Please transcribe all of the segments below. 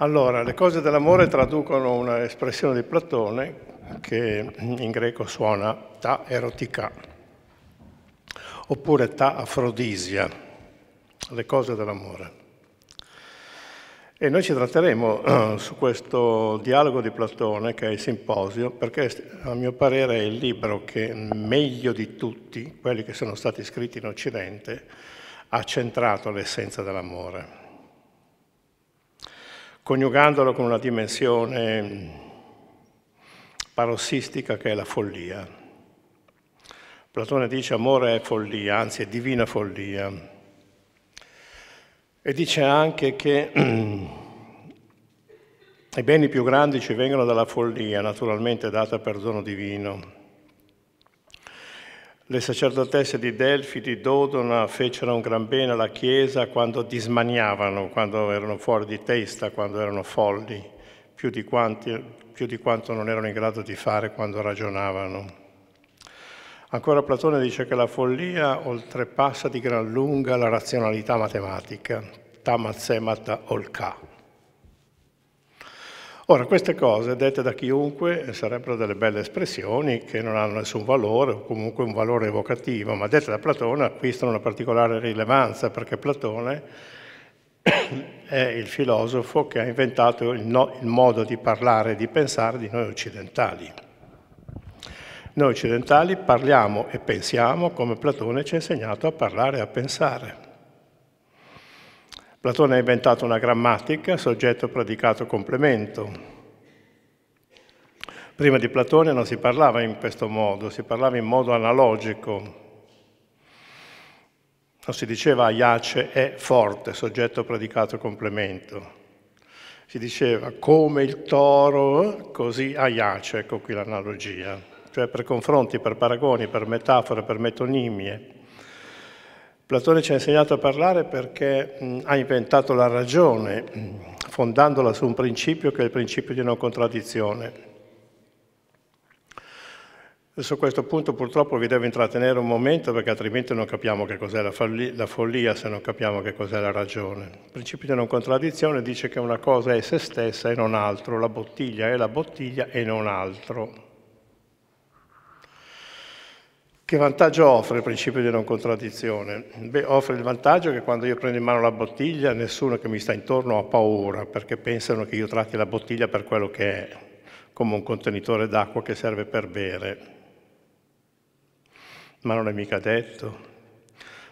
Allora, le cose dell'amore traducono un'espressione di Platone che in greco suona ta erotica, oppure ta afrodisia, le cose dell'amore. E noi ci tratteremo eh, su questo dialogo di Platone, che è il simposio, perché a mio parere è il libro che meglio di tutti quelli che sono stati scritti in Occidente ha centrato l'essenza dell'amore coniugandolo con una dimensione parossistica che è la follia. Platone dice amore è follia, anzi è divina follia. E dice anche che i beni più grandi ci vengono dalla follia, naturalmente data per dono divino. Le sacerdotesse di Delfi, di Dodona, fecero un gran bene alla Chiesa quando dismaniavano, quando erano fuori di testa, quando erano folli, più di, quanti, più di quanto non erano in grado di fare quando ragionavano. Ancora Platone dice che la follia oltrepassa di gran lunga la razionalità matematica, tamazzemata olka. Ora, queste cose dette da chiunque sarebbero delle belle espressioni che non hanno nessun valore, o comunque un valore evocativo, ma dette da Platone acquistano una particolare rilevanza perché Platone è il filosofo che ha inventato il, no, il modo di parlare e di pensare di noi occidentali. Noi occidentali parliamo e pensiamo come Platone ci ha insegnato a parlare e a pensare. Platone ha inventato una grammatica, soggetto, predicato, complemento. Prima di Platone non si parlava in questo modo, si parlava in modo analogico. Non si diceva iace è forte, soggetto, predicato, complemento. Si diceva come il toro, così aiace, ecco qui l'analogia. Cioè per confronti, per paragoni, per metafore, per metonimie. Platone ci ha insegnato a parlare perché mh, ha inventato la ragione, mh, fondandola su un principio che è il principio di non contraddizione. Su questo punto purtroppo vi devo intrattenere un momento perché altrimenti non capiamo che cos'è la, la, follia se non capiamo che cos'è la ragione. Il principio di non contraddizione dice che una cosa è se stessa e non altro, la bottiglia è la bottiglia e non altro. Che vantaggio offre il principio di non contraddizione? Beh, offre il vantaggio che quando io prendo in mano la bottiglia nessuno che mi sta intorno ha paura perché pensano che io tratti la bottiglia per quello che è, come un contenitore d'acqua che serve per bere. Ma non è mica detto,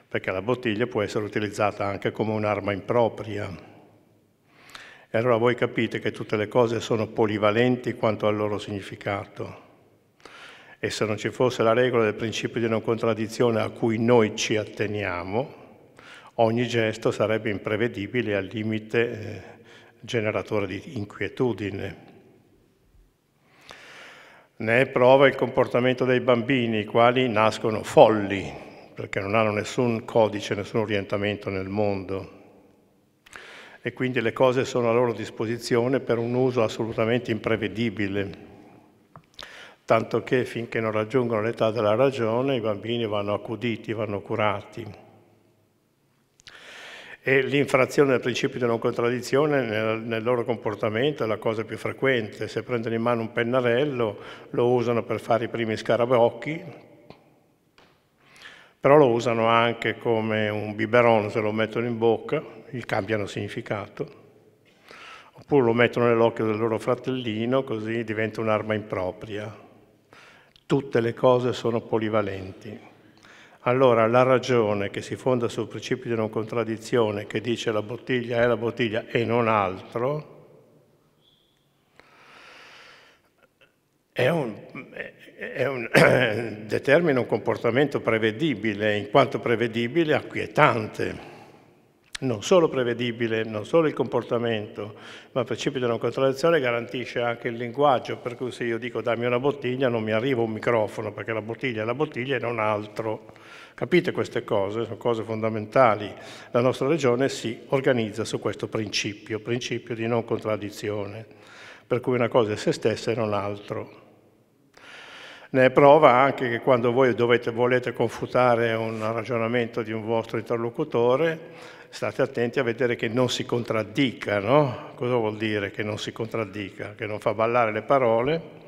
perché la bottiglia può essere utilizzata anche come un'arma impropria. E allora voi capite che tutte le cose sono polivalenti quanto al loro significato e se non ci fosse la regola del principio di non contraddizione a cui noi ci atteniamo, ogni gesto sarebbe imprevedibile e al limite eh, generatore di inquietudine. Ne è prova il comportamento dei bambini, i quali nascono folli, perché non hanno nessun codice, nessun orientamento nel mondo. E quindi le cose sono a loro disposizione per un uso assolutamente imprevedibile tanto che finché non raggiungono l'età della ragione i bambini vanno accuditi, vanno curati. E l'infrazione del principio di non contraddizione nel, nel, loro comportamento è la cosa più frequente. Se prendono in mano un pennarello lo usano per fare i primi scarabocchi, però lo usano anche come un biberon, se lo mettono in bocca, gli cambiano significato. Oppure lo mettono nell'occhio del loro fratellino, così diventa un'arma impropria tutte le cose sono polivalenti. Allora la ragione che si fonda sul principio di non contraddizione, che dice la bottiglia è la bottiglia e non altro, è un, è un determina un comportamento prevedibile, in quanto prevedibile acquietante non solo prevedibile, non solo il comportamento, ma il principio di non contraddizione garantisce anche il linguaggio, per cui se io dico dammi una bottiglia non mi arriva un microfono, perché la bottiglia è la bottiglia e non altro. Capite queste cose? Sono cose fondamentali. La nostra regione si organizza su questo principio, principio di non contraddizione, per cui una cosa è se stessa e non altro. Ne è prova anche che quando voi dovete, volete confutare un ragionamento di un vostro interlocutore, state attenti a vedere che non si contraddica, no? Cosa vuol dire che non si contraddica? Che non fa ballare le parole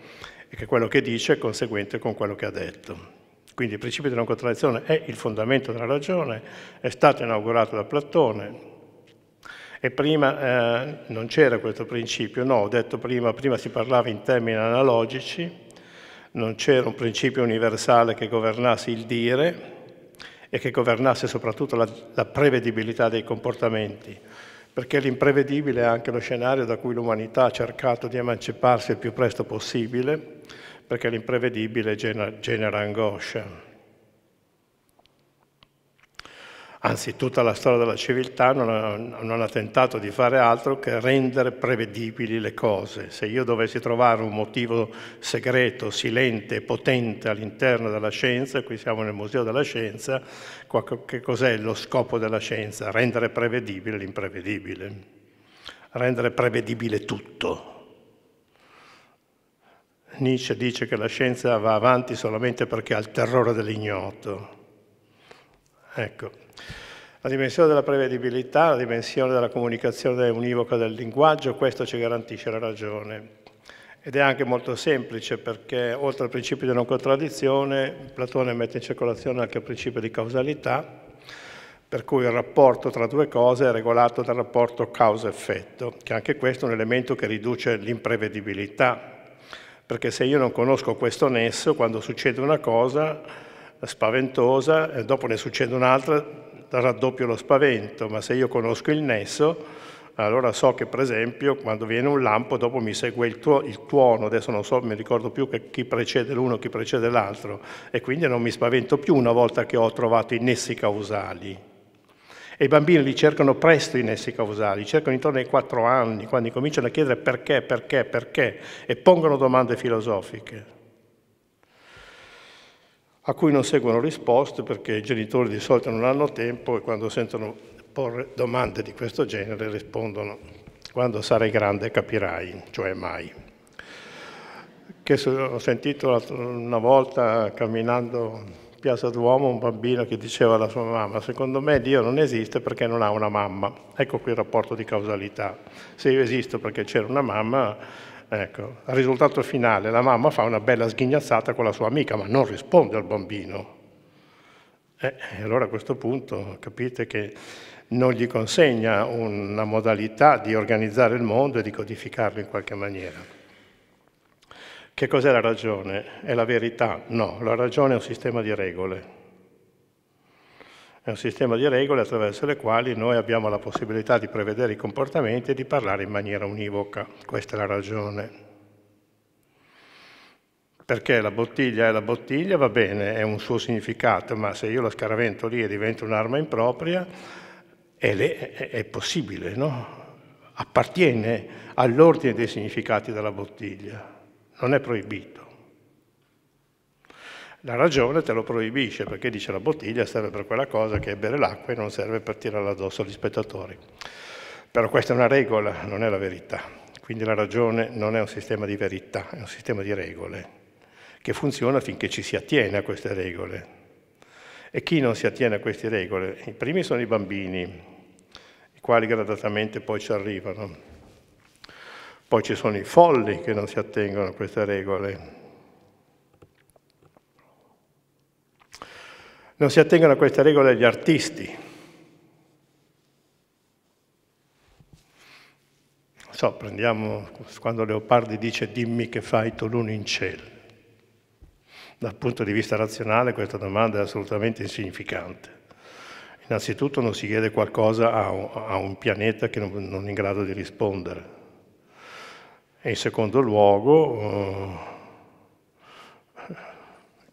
e che quello che dice è conseguente con quello che ha detto. Quindi il principio di non contraddizione è il fondamento della ragione, è stato inaugurato da Platone, e prima eh, non c'era questo principio, no, ho detto prima, prima si parlava in termini analogici, non c'era un principio universale che governasse il dire, e che governasse soprattutto la, la prevedibilità dei comportamenti, perché l'imprevedibile è anche lo scenario da cui l'umanità ha cercato di emanciparsi il più presto possibile, perché l'imprevedibile genera, genera angoscia. anzi tutta la storia della civiltà non ha, non ha, tentato di fare altro che rendere prevedibili le cose. Se io dovessi trovare un motivo segreto, silente e potente all'interno della scienza, qui siamo nel Museo della Scienza, che cos'è lo scopo della scienza? Rendere prevedibile l'imprevedibile, rendere prevedibile tutto. Nietzsche dice che la scienza va avanti solamente perché ha il terrore dell'ignoto. Ecco, la dimensione della prevedibilità, la dimensione della comunicazione univoca del linguaggio, questo ci garantisce la ragione. Ed è anche molto semplice perché oltre al principio di non contraddizione, Platone mette in circolazione anche il principio di causalità, per cui il rapporto tra due cose è regolato dal rapporto causa-effetto, che anche questo è un elemento che riduce l'imprevedibilità, perché se io non conosco questo nesso, quando succede una cosa spaventosa, e eh, dopo ne succede un'altra, raddoppio lo spavento, ma se io conosco il nesso, allora so che per esempio quando viene un lampo dopo mi segue il, tuo, il tuono, adesso non so, mi ricordo più che chi precede l'uno e chi precede l'altro e quindi non mi spavento più una volta che ho trovato i nessi causali. E i bambini li cercano presto i nessi causali, cercano intorno ai quattro anni, quando cominciano a chiedere perché, perché, perché e pongono domande filosofiche a cui non seguono risposte perché i genitori di solito non hanno tempo e quando sentono porre domande di questo genere rispondono quando sarai grande capirai, cioè mai. Che ho sentito una volta camminando Piazza Duomo un bambino che diceva alla sua mamma, secondo me Dio non esiste perché non ha una mamma. Ecco qui il rapporto di causalità. Se io esisto perché c'era una mamma, Ecco, al risultato finale la mamma fa una bella sghignazzata con la sua amica, ma non risponde al bambino. Eh, allora a questo punto capite che non gli consegna una modalità di organizzare il mondo e di codificarlo in qualche maniera. Che cos'è la ragione? È la verità? No, la ragione è un sistema di regole è un sistema di regole attraverso le quali noi abbiamo la possibilità di prevedere i comportamenti e di parlare in maniera univoca. Questa è la ragione. Perché la bottiglia è la bottiglia, va bene, è un suo significato, ma se io la scaravento lì e divento un'arma impropria, è, è, è possibile, no? Appartiene all'ordine dei significati della bottiglia, non è proibito. La ragione te lo proibisce perché dice la bottiglia serve per quella cosa che è bere l'acqua e non serve per tirarla addosso agli spettatori. Però questa è una regola, non è la verità. Quindi la ragione non è un sistema di verità, è un sistema di regole che funziona finché ci si attiene a queste regole. E chi non si attiene a queste regole? I primi sono i bambini, i quali gradatamente poi ci arrivano. Poi ci sono i folli che non si attengono a queste regole Non si attengono a queste regole gli artisti. so, prendiamo quando Leopardi dice dimmi che fai tu l'uno in cielo. Dal punto di vista razionale questa domanda è assolutamente insignificante. Innanzitutto non si chiede qualcosa a un, pianeta che non è in grado di rispondere. E in secondo luogo eh,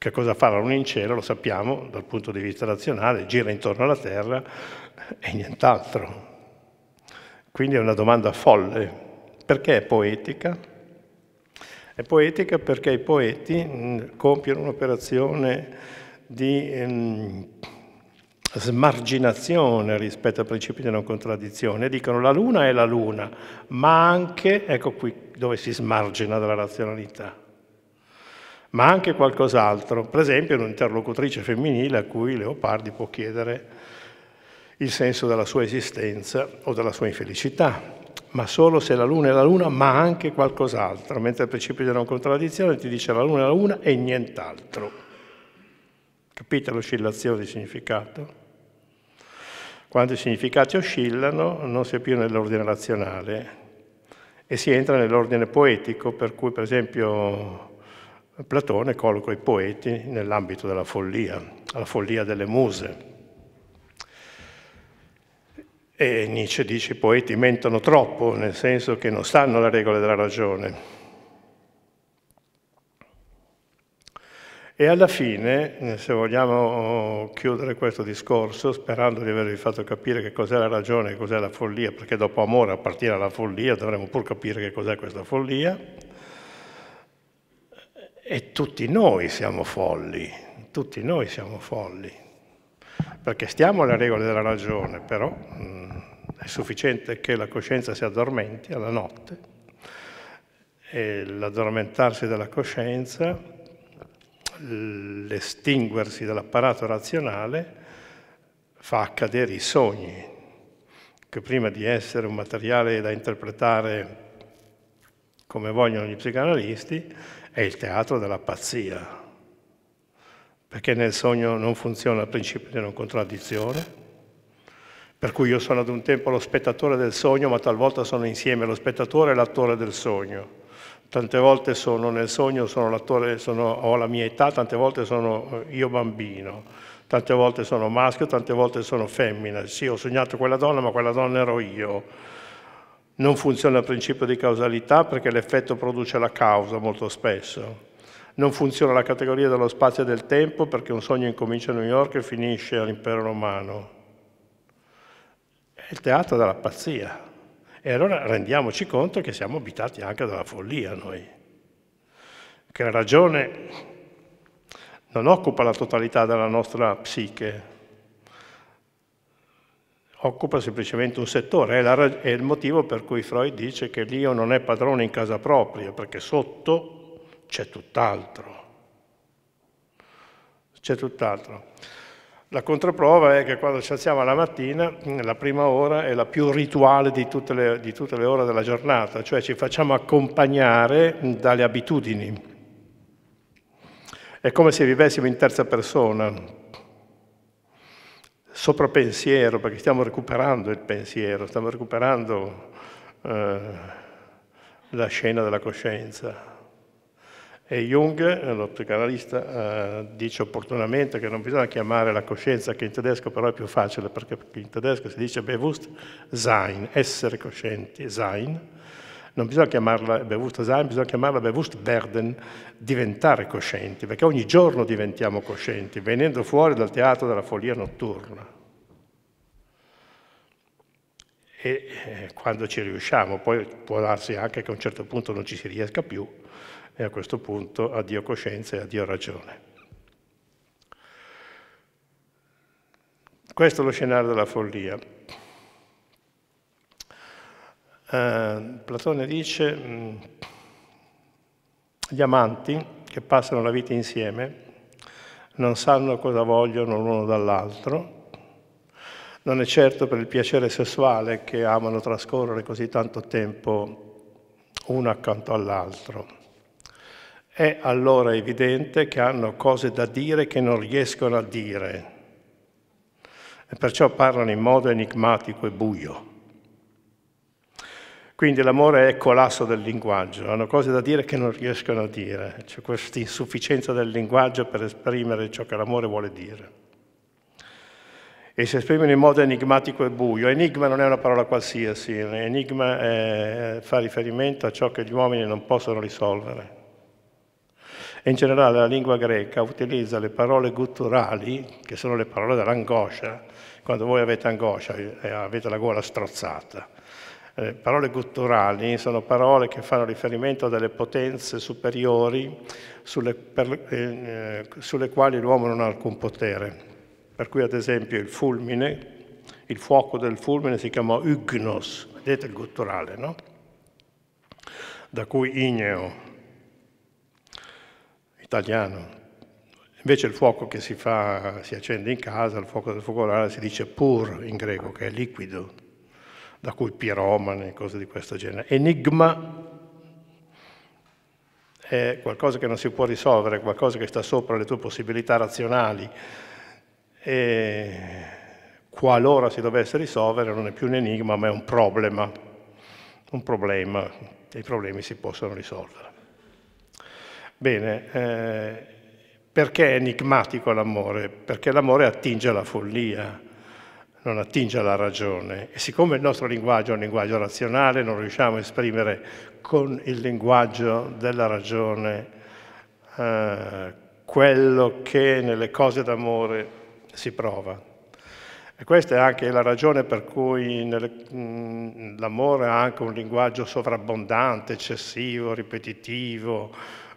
che cosa fa la Luna in cielo? Lo sappiamo dal punto di vista razionale, gira intorno alla Terra e nient'altro. Quindi è una domanda folle. Perché è poetica? È poetica perché i poeti mm, compiono un'operazione di mm, smarginazione rispetto al principio di non contraddizione. Dicono la luna è la luna, ma anche, ecco qui dove si smargina dalla razionalità, ma anche qualcos'altro, per esempio un'interlocutrice femminile a cui Leopardi può chiedere il senso della sua esistenza o della sua infelicità, ma solo se la luna è la luna, ma anche qualcos'altro, mentre il principio della non contraddizione ti dice la luna è la luna e nient'altro. Capite l'oscillazione di significato? Quando i significati oscillano non si è più nell'ordine razionale e si entra nell'ordine poetico, per cui per esempio Platone colloca i poeti nell'ambito della follia, la follia delle muse. E Nietzsche dice i poeti mentono troppo, nel senso che non sanno le regole della ragione. E alla fine, se vogliamo chiudere questo discorso, sperando di avervi fatto capire che cos'è la ragione e cos'è la follia, perché dopo amore appartiene alla follia, dovremmo pur capire che cos'è questa follia, e tutti noi siamo folli, tutti noi siamo folli, perché stiamo alle regole della ragione, però mh, mm, è sufficiente che la coscienza si addormenti alla notte e l'addormentarsi della coscienza, l'estinguersi dell'apparato razionale fa accadere i sogni, che prima di essere un materiale da interpretare come vogliono gli psicanalisti, è il teatro della pazzia, perché nel sogno non funziona il principio di non contraddizione, per cui io sono ad un tempo lo spettatore del sogno, ma talvolta sono insieme lo spettatore e l'attore del sogno. Tante volte sono nel sogno, sono l'attore, sono, ho la mia età, tante volte sono eh, io bambino, tante volte sono maschio, tante volte sono femmina. Sì, ho sognato quella donna, ma quella donna ero io non funziona il principio di causalità perché l'effetto produce la causa molto spesso. Non funziona la categoria dello spazio e del tempo perché un sogno incomincia a New York e finisce all'impero romano. È il teatro della pazzia. E allora rendiamoci conto che siamo abitati anche dalla follia noi. Che la ragione non occupa la totalità della nostra psiche, occupa semplicemente un settore, è, la, è il motivo per cui Freud dice che l'io non è padrone in casa propria, perché sotto c'è tutt'altro. C'è tutt'altro. La controprova è che quando ci alziamo la mattina, la prima ora è la più rituale di tutte, le, di tutte le ore della giornata, cioè ci facciamo accompagnare dalle abitudini. È come se vivessimo in terza persona, sopra pensiero, perché stiamo recuperando il pensiero, stiamo recuperando eh, la scena della coscienza. E Jung, lo psicanalista, eh, dice opportunamente che non bisogna chiamare la coscienza, che in tedesco però è più facile, perché in tedesco si dice Bewusstsein, essere coscienti, Sein, non bisogna chiamarla Bewusstsein, bisogna chiamarla Bewusstwerden, diventare coscienti, perché ogni giorno diventiamo coscienti, venendo fuori dal teatro della follia notturna. E eh, quando ci riusciamo, poi può darsi anche che a un certo punto non ci si riesca più, e a questo punto addio coscienza e addio ragione. Questo è lo scenario della follia. Eh, Platone dice mm, gli amanti che passano la vita insieme non sanno cosa vogliono l'uno dall'altro, non è certo per il piacere sessuale che amano trascorrere così tanto tempo uno accanto all'altro. È allora evidente che hanno cose da dire che non riescono a dire e perciò parlano in modo enigmatico e buio. Quindi l'amore è colasso del linguaggio, hanno cose da dire che non riescono a dire, c'è questa insufficienza del linguaggio per esprimere ciò che l'amore vuole dire. E si esprimono in modo enigmatico e buio. Enigma non è una parola qualsiasi, enigma è, fa riferimento a ciò che gli uomini non possono risolvere. E in generale la lingua greca utilizza le parole gutturali, che sono le parole dell'angoscia, quando voi avete angoscia e eh, avete la gola strozzata eh, parole gutturali sono parole che fanno riferimento a delle potenze superiori sulle, per, eh, eh, sulle quali l'uomo non ha alcun potere. Per cui ad esempio il fulmine, il fuoco del fulmine si chiama Ignos, vedete il gutturale, no? Da cui igneo, italiano. Invece il fuoco che si, fa, si accende in casa, il fuoco del focolare, si dice pur in greco, che è liquido, da cui piromane, cose di questo genere. Enigma è qualcosa che non si può risolvere, qualcosa che sta sopra le tue possibilità razionali e qualora si dovesse risolvere non è più un enigma ma è un problema, un problema e i problemi si possono risolvere. Bene, eh, perché è enigmatico l'amore? Perché l'amore attinge alla follia, non attinge alla ragione. E siccome il nostro linguaggio è un linguaggio razionale, non riusciamo a esprimere con il linguaggio della ragione eh, quello che nelle cose d'amore si prova. E questa è anche la ragione per cui mm, l'amore ha anche un linguaggio sovrabbondante, eccessivo, ripetitivo,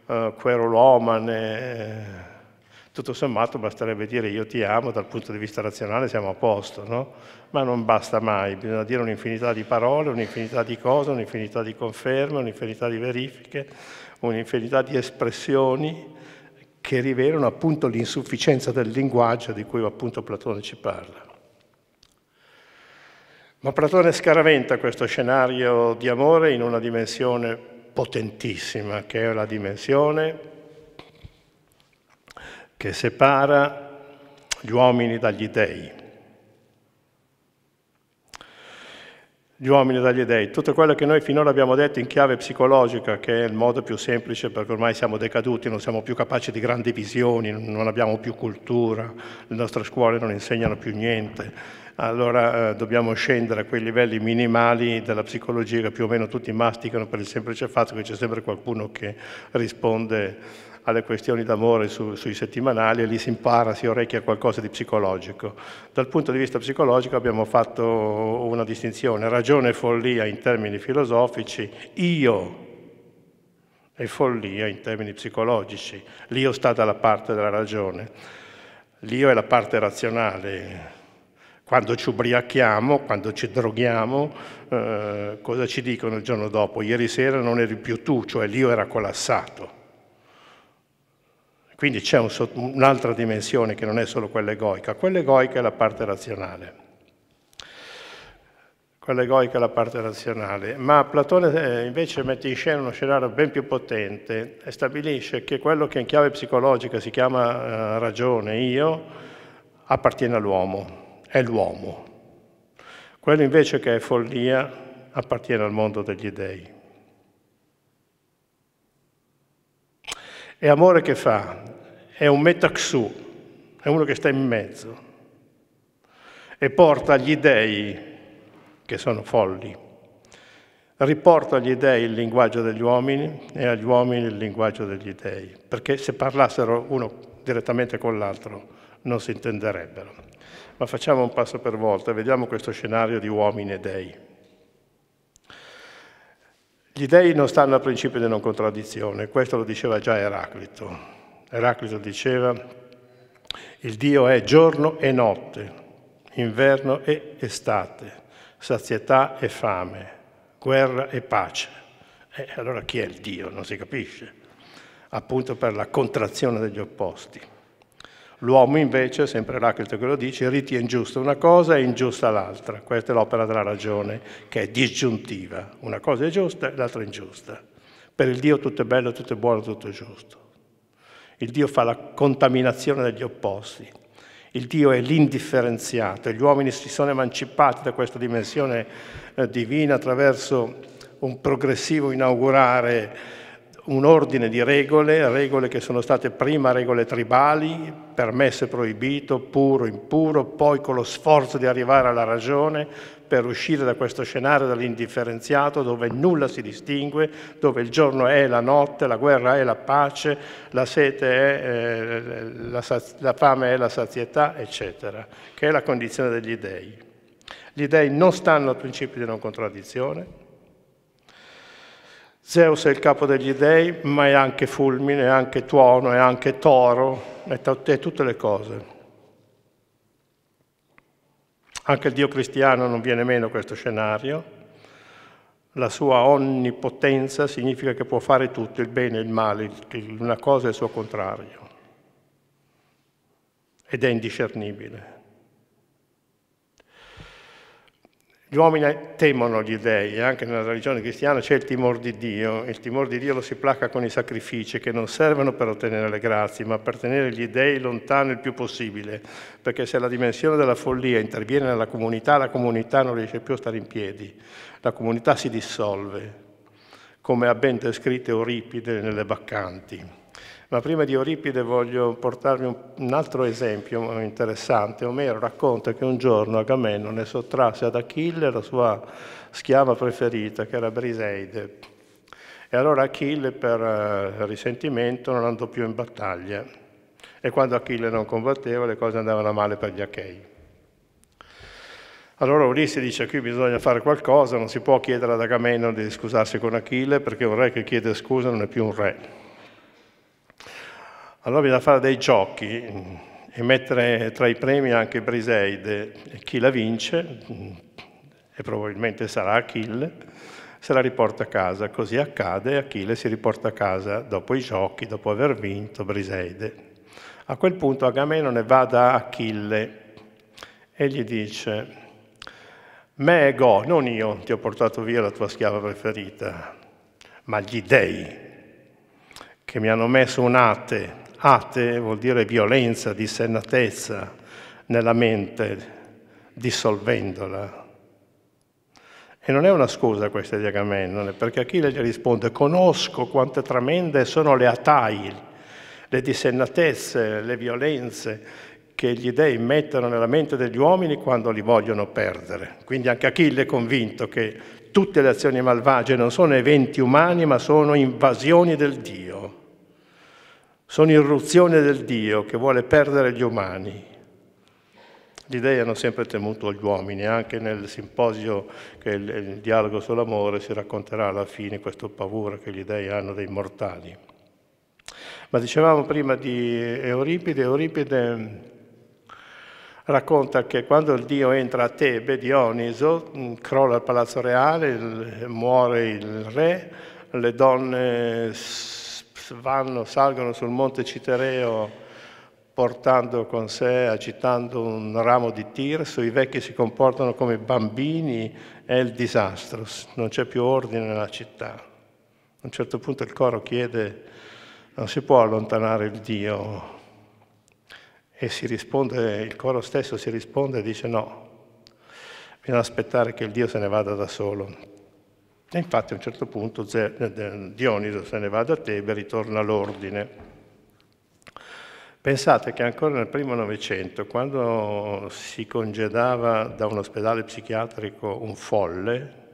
eh, querulomane. Eh, tutto sommato basterebbe dire io ti amo, dal punto di vista razionale siamo a posto, no? Ma non basta mai, bisogna dire un'infinità di parole, un'infinità di cose, un'infinità di conferme, un'infinità di verifiche, un'infinità di espressioni che rivelano appunto l'insufficienza del linguaggio di cui appunto Platone ci parla. Ma Platone scaraventa questo scenario di amore in una dimensione potentissima, che è la dimensione che separa gli uomini dagli dèi. Gli uomini dagli dèi. tutto quello che noi finora abbiamo detto in chiave psicologica, che è il modo più semplice perché ormai siamo decaduti, non siamo più capaci di grandi visioni, non abbiamo più cultura, le nostre scuole non insegnano più niente, allora eh, dobbiamo scendere a quei livelli minimali della psicologia che più o meno tutti masticano per il semplice fatto che c'è sempre qualcuno che risponde alle questioni d'amore su, sui settimanali e lì si impara, si orecchia qualcosa di psicologico. Dal punto di vista psicologico abbiamo fatto una distinzione, ragione e follia in termini filosofici, io e follia in termini psicologici. L'io sta dalla parte della ragione, l'io è la parte razionale, quando ci ubriachiamo, quando ci droghiamo, eh, cosa ci dicono il giorno dopo? Ieri sera non eri più tu, cioè l'io era collassato. Quindi c'è un, un'altra dimensione che non è solo quella egoica, quella egoica è la parte razionale. Quella egoica è la parte razionale, ma Platone eh, invece mette in scena uno scenario ben più potente e stabilisce che quello che in chiave psicologica si chiama eh, ragione, io, appartiene all'uomo, è l'uomo. Quello invece che è follia appartiene al mondo degli dèi. E amore che fa, è un metaxu, è uno che sta in mezzo e porta gli dèi, che sono folli, riporta agli dèi il linguaggio degli uomini e agli uomini il linguaggio degli dèi, perché se parlassero uno direttamente con l'altro non si intenderebbero. Ma facciamo un passo per volta, e vediamo questo scenario di uomini e dèi. Gli dèi non stanno al principio di non contraddizione, questo lo diceva già Eraclito. Eraclito diceva, il Dio è giorno e notte, inverno e estate, sazietà e fame, guerra e pace. E eh, allora chi è il Dio? Non si capisce, appunto per la contrazione degli opposti. L'uomo invece, sempre Raclito che lo dice, ritiene giusta una cosa e ingiusta l'altra. Questa è l'opera della ragione, che è disgiuntiva. Una cosa è giusta e l'altra è ingiusta. Per il Dio tutto è bello, tutto è buono, tutto è giusto. Il Dio fa la contaminazione degli opposti. Il Dio è l'indifferenziato. Gli uomini si sono emancipati da questa dimensione eh, divina attraverso un progressivo inaugurare un ordine di regole, regole che sono state prima regole tribali, permesso e proibito, puro, e impuro, poi con lo sforzo di arrivare alla ragione per uscire da questo scenario dall'indifferenziato dove nulla si distingue, dove il giorno è la notte, la guerra è la pace, la sete è eh, la, la fame è la sazietà, eccetera, che è la condizione degli dèi. Gli dèi non stanno al principio di non contraddizione, Zeus è il capo degli dei, ma è anche fulmine, è anche tuono, è anche toro, è, t- è tutte le cose. Anche il Dio cristiano non viene meno a questo scenario. La sua onnipotenza significa che può fare tutto, il bene e il male, una cosa è il suo contrario. Ed è indiscernibile. Gli uomini temono gli dèi, e anche nella religione cristiana c'è il timore di Dio. Il timore di Dio lo si placa con i sacrifici che non servono per ottenere le grazie, ma per tenere gli dèi lontani il più possibile, perché se la dimensione della follia interviene nella comunità, la comunità non riesce più a stare in piedi, la comunità si dissolve, come ha ben descritto Euripide nelle Baccanti. Ma prima di Euripide voglio portarvi un altro esempio eh, interessante. Omero racconta che un giorno Agamennone sottrasse ad Achille la sua schiava preferita, che era Briseide. E allora Achille, per eh, risentimento, non andò più in battaglia. E quando Achille non combatteva, le cose andavano male per gli Achei. Allora Ulisse dice qui bisogna fare qualcosa, non si può chiedere ad Agamennone di scusarsi con Achille perché un re che chiede scusa non è più un re. Allora bisogna fare dei giochi e mettere tra i premi anche Briseide. Chi la vince, e probabilmente sarà Achille, se la riporta a casa. Così accade Achille si riporta a casa dopo i giochi, dopo aver vinto Briseide. A quel punto Agamennone va da Achille e gli dice «Me e Go, non io, ti ho portato via la tua schiava preferita, ma gli dei che mi hanno messo un'ate ate vuol dire violenza, dissennatezza nella mente, dissolvendola. E non è una scusa questa di Agamennone, perché Achille gli risponde, conosco quante tremende sono le atai, le dissennatezze, le violenze che gli dèi mettono nella mente degli uomini quando li vogliono perdere. Quindi anche Achille è convinto che tutte le azioni malvagie non sono eventi umani, ma sono invasioni del Dio sono irruzione del Dio che vuole perdere gli umani. Gli dei hanno sempre temuto gli uomini, anche nel simposio che è il dialogo sull'amore si racconterà alla fine questa paura che gli dei hanno dei mortali. Ma dicevamo prima di Euripide, Euripide mm, racconta che quando il Dio entra a Tebe, Dioniso, mm, crolla il palazzo reale, muore il re, le donne vanno, salgono sul monte Citereo portando con sé, agitando un ramo di tirso, i vecchi si comportano come bambini, è il disastro, non c'è più ordine nella città. A un certo punto il coro chiede, non si può allontanare il Dio? E risponde, il coro stesso si risponde e dice no, bisogna aspettare che il Dio se ne vada da solo, e infatti a un certo punto eh, Dioniso se ne va da Tebe e ritorna all'ordine. Pensate che ancora nel primo Novecento, quando si congedava da un ospedale psichiatrico un folle,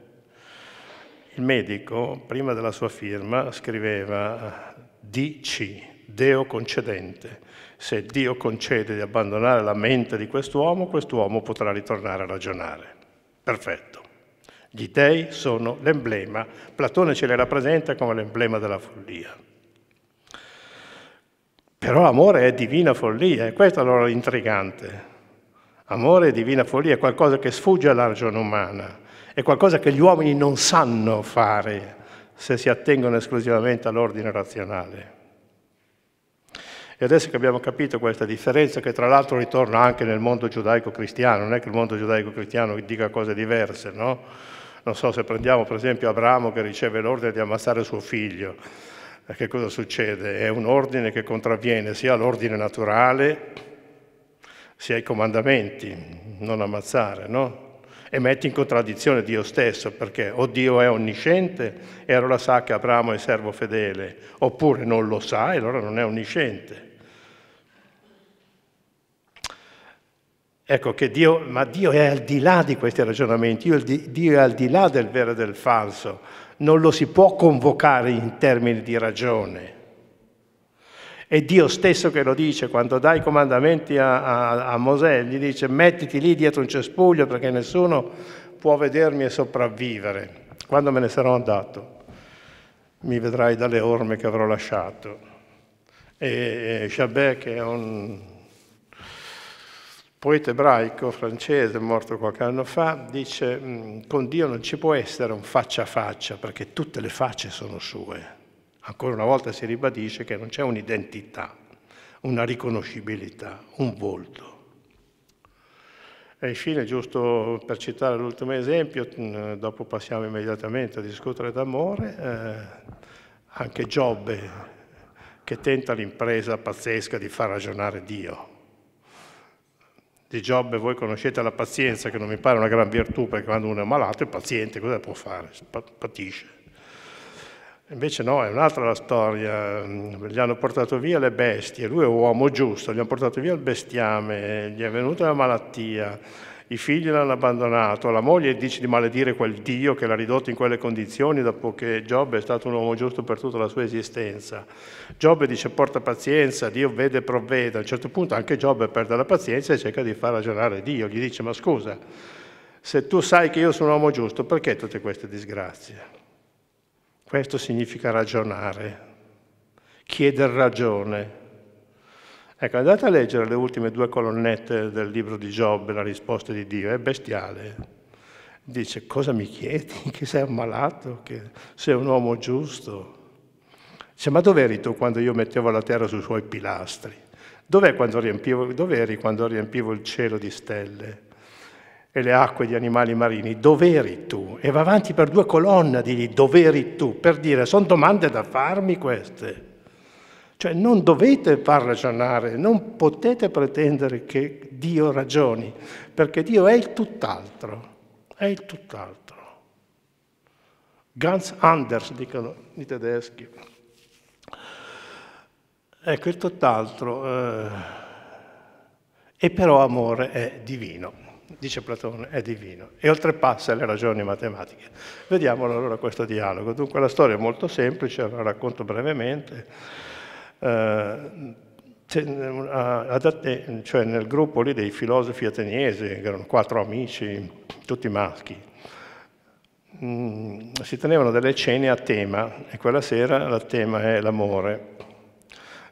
il medico, prima della sua firma, scriveva DC, Deo concedente. Se Dio concede di abbandonare la mente di quest'uomo, quest'uomo potrà ritornare a ragionare. Perfetto. Gli dèi sono l'emblema, Platone ce li rappresenta come l'emblema della follia. Però amore è divina follia, e questo è allora l'intrigante. Amore è divina follia, è qualcosa che sfugge alla ragione umana, è qualcosa che gli uomini non sanno fare se si attengono esclusivamente all'ordine razionale. E adesso che abbiamo capito questa differenza, che tra l'altro ritorna anche nel mondo giudaico-cristiano, non è che il mondo giudaico-cristiano dica cose diverse, no? Non so se prendiamo per esempio Abramo che riceve l'ordine di ammazzare suo figlio, eh, che cosa succede? È un ordine che contravviene sia all'ordine naturale, sia ai comandamenti, non ammazzare, no? E mette in contraddizione Dio stesso, perché o Dio è onnisciente e allora sa che Abramo è servo fedele, oppure non lo sa e allora non è onnisciente. Ecco che Dio, ma Dio è al di là di questi ragionamenti, Dio è al di là del vero e del falso, non lo si può convocare in termini di ragione. È Dio stesso che lo dice quando dà i comandamenti a, a, a Mosè, gli dice mettiti lì dietro un cespuglio perché nessuno può vedermi e sopravvivere. Quando me ne sarò andato mi vedrai dalle orme che avrò lasciato. E, e Shabbat che è un poeta ebraico francese, morto qualche anno fa, dice mm, con Dio non ci può essere un faccia a faccia perché tutte le facce sono sue. Ancora una volta si ribadisce che non c'è un'identità, una riconoscibilità, un volto. E infine, giusto per citare l'ultimo esempio, mm, dopo passiamo immediatamente a discutere d'amore, eh, anche Giobbe che tenta l'impresa pazzesca di far ragionare Dio di Giobbe voi conoscete la pazienza, che non mi pare una gran virtù, perché quando uno è malato è paziente, cosa può fare? Patisce. Invece no, è un'altra la storia, mm, gli hanno portato via le bestie, lui è un uomo giusto, gli hanno portato via il bestiame, gli è venuta la malattia, i figli l'hanno abbandonato, la moglie dice di maledire quel Dio che l'ha ridotto in quelle condizioni dopo che Giobbe è stato un uomo giusto per tutta la sua esistenza. Giobbe dice porta pazienza, Dio vede e provvede. A un certo punto anche Giobbe perde la pazienza e cerca di far ragionare Dio. Gli dice ma scusa, se tu sai che io sono un uomo giusto, perché tutte queste disgrazie? Questo significa ragionare, chiedere ragione Ecco, andate a leggere le ultime due colonnette del libro di Giobbe, la risposta di Dio, è bestiale. Dice, cosa mi chiedi? Che sei ammalato? Che sei un uomo giusto? Dice, ma dove eri tu quando io mettevo la terra sui suoi pilastri? Dov'è quando riempivo, dove eri quando riempivo il cielo di stelle e le acque di animali marini? Dove eri tu? E va avanti per due colonne, digli, dove eri tu? Per dire, sono domande da farmi queste. Cioè non dovete far ragionare, non potete pretendere che Dio ragioni, perché Dio è il tutt'altro, è il tutt'altro. Ganz anders, dicono i tedeschi. Ecco, il tutt'altro, eh, e però amore è divino dice Platone, è divino e oltrepassa le ragioni matematiche. Vediamolo allora questo dialogo. Dunque la storia è molto semplice, la racconto brevemente. Eh, eh, cioè nel gruppo lì dei filosofi ateniesi, che erano quattro amici, tutti maschi, mm, si tenevano delle cene a tema e quella sera il tema è l'amore.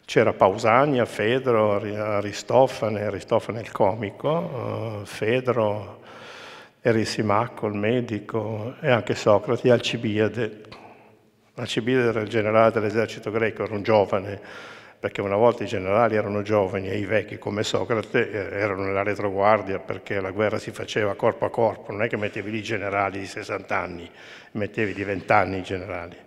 C'era Pausania, Fedro, Aristofane, Aristofane il comico, eh, Fedro, Erissimacco il medico, e anche Socrate, Alcibiade. Alcibide era il generale dell'esercito greco, era un giovane, perché una volta i generali erano giovani e i vecchi come Socrate eh, erano nella retroguardia perché la guerra si faceva corpo a corpo, non è che mettevi lì i generali di 60 anni, mettevi di 20 anni i generali.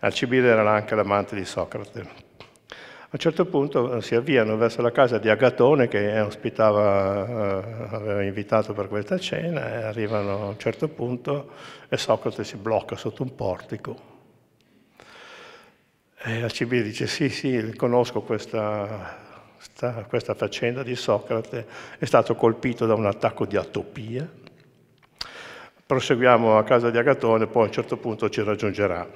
Alcibide era anche l'amante di Socrate. A un certo punto eh, si avviano verso la casa di Agatone che ospitava, eh, aveva invitato per questa cena e arrivano a un certo punto e Socrate si blocca sotto un portico e la CB dice sì, sì, conosco questa, sta, questa faccenda di Socrate, è stato colpito da un attacco di atopia. Proseguiamo a casa di Agatone, poi a un certo punto ci raggiungerà.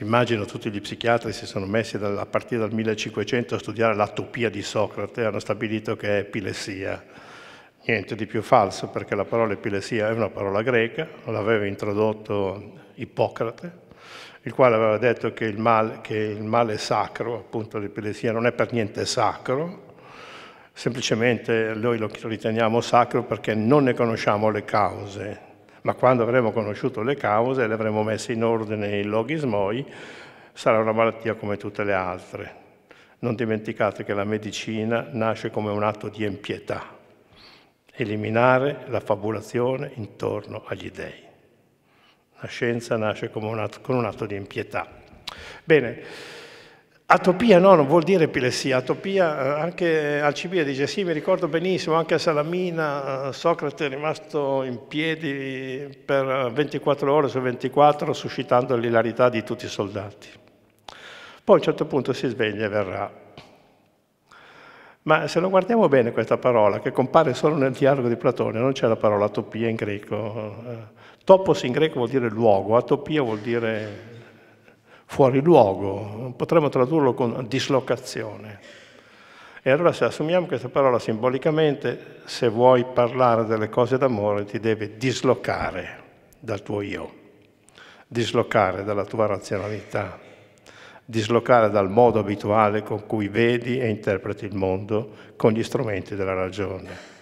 Immagino tutti gli psichiatri si sono messi dal, a partire dal 1500 a studiare l'atopia di Socrate, e hanno stabilito che è epilessia. Niente di più falso perché la parola epilessia è una parola greca, l'aveva introdotto Ippocrate il quale aveva detto che il, mal, che il male sacro, appunto l'epilessia, non è per niente sacro, semplicemente noi lo riteniamo sacro perché non ne conosciamo le cause, ma quando avremo conosciuto le cause e le avremo messe in ordine in logismoi, sarà una malattia come tutte le altre. Non dimenticate che la medicina nasce come un atto di impietà, eliminare la fabulazione intorno agli dèi. La scienza nasce un atto, con un atto di impietà. Bene, atopia no, non vuol dire epilessia, atopia eh, anche Alcibia dice sì, mi ricordo benissimo, anche a Salamina eh, Socrate è rimasto in piedi per 24 eh, ore su 24 suscitando l'ilarità di tutti i soldati. Poi a un certo punto si sveglia e verrà ma se lo guardiamo bene questa parola, che compare solo nel dialogo di Platone, non c'è la parola topia in greco, Topos in greco vuol dire luogo, atopia vuol dire fuori luogo, potremmo tradurlo con dislocazione. E allora se assumiamo questa parola simbolicamente, se vuoi parlare delle cose d'amore ti deve dislocare dal tuo io, dislocare dalla tua razionalità, dislocare dal modo abituale con cui vedi e interpreti il mondo con gli strumenti della ragione.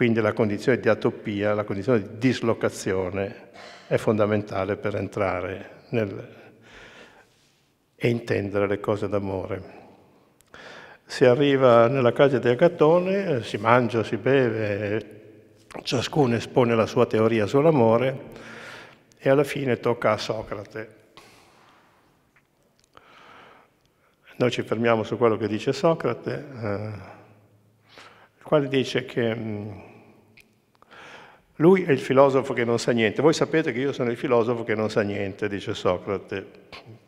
Quindi la condizione di atopia, la condizione di dislocazione è fondamentale per entrare nel, e intendere le cose d'amore. Si arriva nella casa di Agatone, si mangia, si beve, ciascuno espone la sua teoria sull'amore e alla fine tocca a Socrate. Noi ci fermiamo su quello che dice Socrate, eh, il quale dice che mm, lui è il filosofo che non sa niente. Voi sapete che io sono il filosofo che non sa niente, dice Socrate,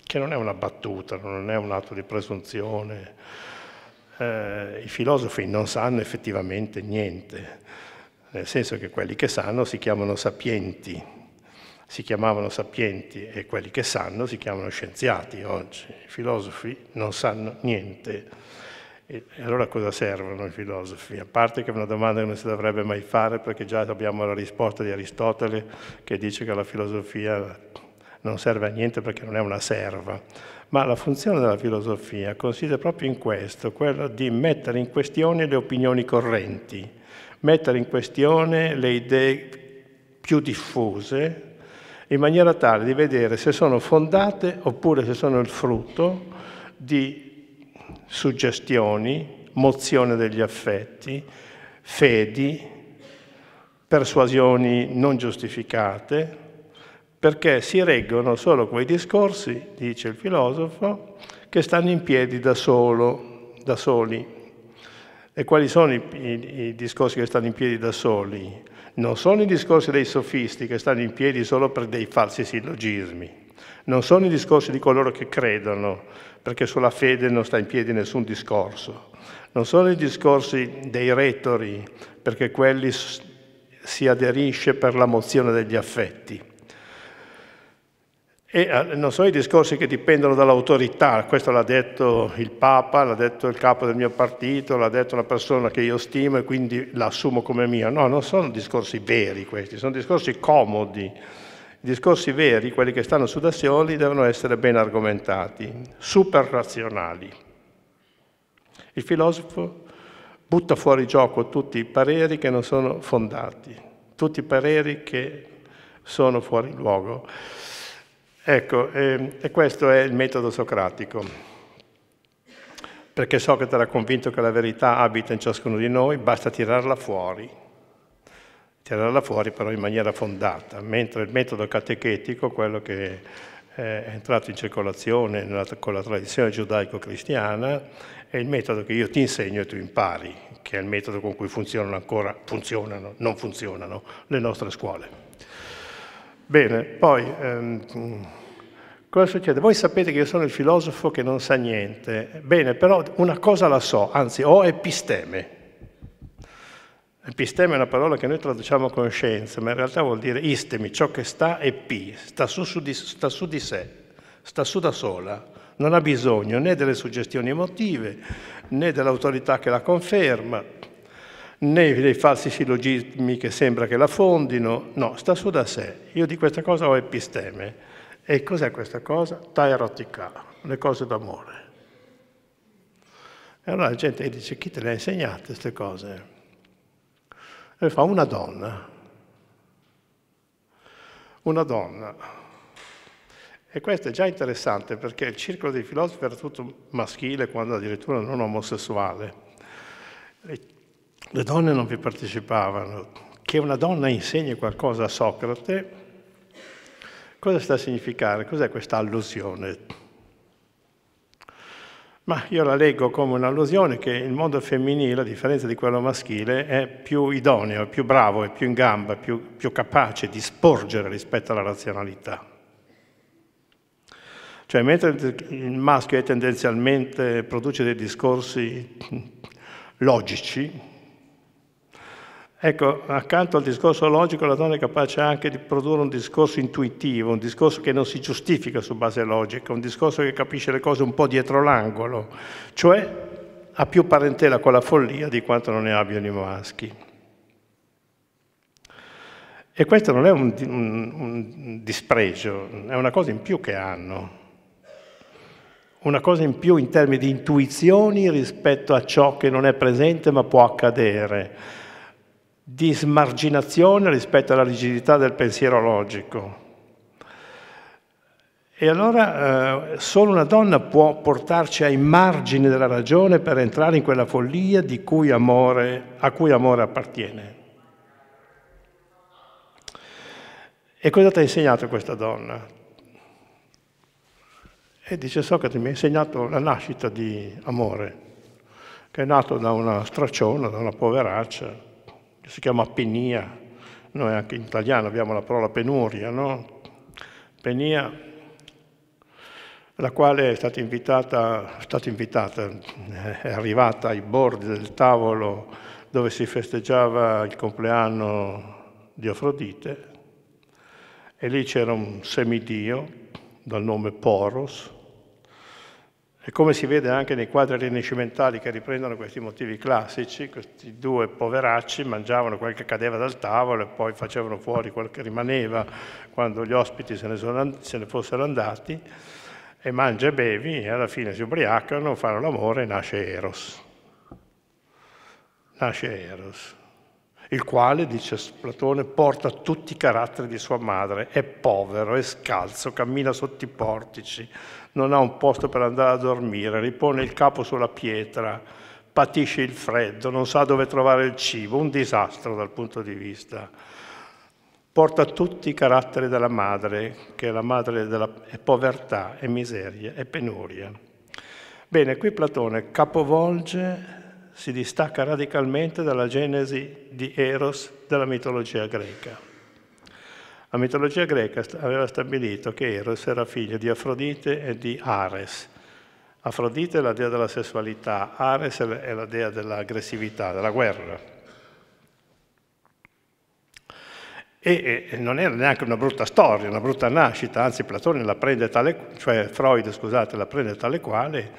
che non è una battuta, non è un atto di presunzione. Eh, I filosofi non sanno effettivamente niente, nel senso che quelli che sanno si chiamano sapienti, si chiamavano sapienti e quelli che sanno si chiamano scienziati oggi. I filosofi non sanno niente. E allora cosa servono i filosofi? A parte che è una domanda che non si dovrebbe mai fare perché già abbiamo la risposta di Aristotele che dice che la filosofia non serve a niente perché non è una serva. Ma la funzione della filosofia consiste proprio in questo, quella di mettere in questione le opinioni correnti, mettere in questione le idee più diffuse in maniera tale di vedere se sono fondate oppure se sono il frutto di suggestioni, mozione degli affetti, fedi, persuasioni non giustificate, perché si reggono solo quei discorsi, dice il filosofo, che stanno in piedi da, solo, da soli. E quali sono i, i, i discorsi che stanno in piedi da soli? Non sono i discorsi dei sofisti che stanno in piedi solo per dei falsi sillogismi non sono i discorsi di coloro che credono, perché sulla fede non sta in piedi nessun discorso. Non sono i discorsi dei retori, perché quelli si aderisce per la mozione degli affetti. E eh, non sono i discorsi che dipendono dall'autorità, questo l'ha detto il Papa, l'ha detto il capo del mio partito, l'ha detto una persona che io stimo e quindi l'assumo come mia. No, non sono discorsi veri questi, sono discorsi comodi i discorsi veri, quelli che stanno su da soli, devono essere ben argomentati, super razionali. Il filosofo butta fuori gioco tutti i pareri che non sono fondati, tutti i pareri che sono fuori luogo. Ecco, ehm, e, questo è il metodo socratico perché Socrate era convinto che la verità abita in ciascuno di noi, basta tirarla fuori tirarla fuori però in maniera fondata, mentre il metodo catechetico, quello che è entrato in circolazione nella, con la tradizione giudaico-cristiana, è il metodo che io ti insegno e tu impari, che è il metodo con cui funzionano ancora, funzionano, non funzionano, le nostre scuole. Bene, poi... Ehm, Cosa succede? Voi sapete che io sono il filosofo che non sa niente. Bene, però una cosa la so, anzi ho episteme. Episteme è una parola che noi traduciamo con scienza, ma in realtà vuol dire istemi, ciò che sta è P, sta su, su, di, sta su di sé, sta su da sola, non ha bisogno né delle suggestioni emotive, né dell'autorità che la conferma, né dei falsi silogismi che sembra che la fondino, no, sta su da sé. Io di questa cosa ho episteme. E cos'è questa cosa? Ta erotica, le cose d'amore. E allora la gente dice, chi te le ha insegnate queste cose? E fa una donna. Una donna. E questo è già interessante perché il circolo dei filosofi era tutto maschile, quando addirittura non omosessuale. Le donne non vi partecipavano. Che una donna insegni qualcosa a Socrate, cosa sta a significare? Cos'è questa allusione? Ma io la leggo come un'allusione che il mondo femminile, a differenza di quello maschile, è più idoneo, è più bravo, è più in gamba, più, più capace di sporgere rispetto alla razionalità. Cioè, mentre il maschio tendenzialmente produce dei discorsi logici, Ecco, accanto al discorso logico, la donna è capace anche di produrre un discorso intuitivo, un discorso che non si giustifica su base logica, un discorso che capisce le cose un po' dietro l'angolo, cioè ha più parentela con la follia di quanto non ne abbiano i maschi. E questo non è un, un, un dispregio, è una cosa in più che hanno, una cosa in più in termini di intuizioni rispetto a ciò che non è presente ma può accadere di smarginazione rispetto alla rigidità del pensiero logico. E allora eh, solo una donna può portarci ai margini della ragione per entrare in quella follia cui amore, a cui amore appartiene. E cosa ti ha insegnato questa donna? E dice Socrate, mi ha insegnato la nascita di amore, che è nato da una stracciona, da una poveraccia, si chiama penia, noi anche in italiano abbiamo la parola penuria, no? Penia, la quale è stata invitata, è stata invitata, è arrivata ai bordi del tavolo dove si festeggiava il compleanno di Afrodite, e lì c'era un semidio dal nome Poros, e come si vede anche nei quadri rinascimentali che riprendono questi motivi classici, questi due poveracci mangiavano quel che cadeva dal tavolo e poi facevano fuori quel che rimaneva quando gli ospiti se ne, sono, se ne fossero andati, e mangia e bevi e alla fine si ubriacano, fanno l'amore e nasce Eros. Nasce Eros, il quale, dice Platone, porta tutti i caratteri di sua madre, è povero, è scalzo, cammina sotto i portici, non ha un posto per andare a dormire, ripone il capo sulla pietra, patisce il freddo, non sa dove trovare il cibo, un disastro dal punto di vista. Porta tutti i caratteri della madre, che è la madre della è povertà è miseria è penuria. Bene, qui Platone capovolge, si distacca radicalmente dalla genesi di Eros della mitologia greca. La mitologia greca aveva stabilito che Eros era figlio di Afrodite e di Ares. Afrodite è la dea della sessualità, Ares è la dea dell'aggressività, della guerra. E, non era neanche una brutta storia, una brutta nascita, anzi Platone la prende tale, cioè Freud scusate, la prende tale quale